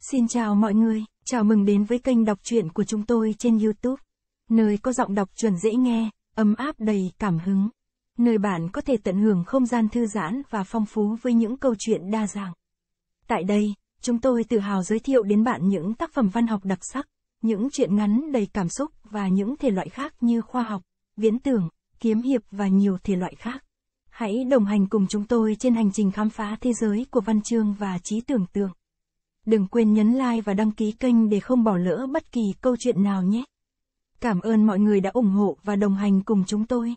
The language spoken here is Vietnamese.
Xin chào mọi người, chào mừng đến với kênh đọc truyện của chúng tôi trên YouTube, nơi có giọng đọc chuẩn dễ nghe, ấm áp đầy cảm hứng, nơi bạn có thể tận hưởng không gian thư giãn và phong phú với những câu chuyện đa dạng. Tại đây, chúng tôi tự hào giới thiệu đến bạn những tác phẩm văn học đặc sắc, những truyện ngắn đầy cảm xúc và những thể loại khác như khoa học, viễn tưởng, kiếm hiệp và nhiều thể loại khác. Hãy đồng hành cùng chúng tôi trên hành trình khám phá thế giới của văn chương và trí tưởng tượng. Đừng quên nhấn like và đăng ký kênh để không bỏ lỡ bất kỳ câu chuyện nào nhé. Cảm ơn mọi người đã ủng hộ và đồng hành cùng chúng tôi.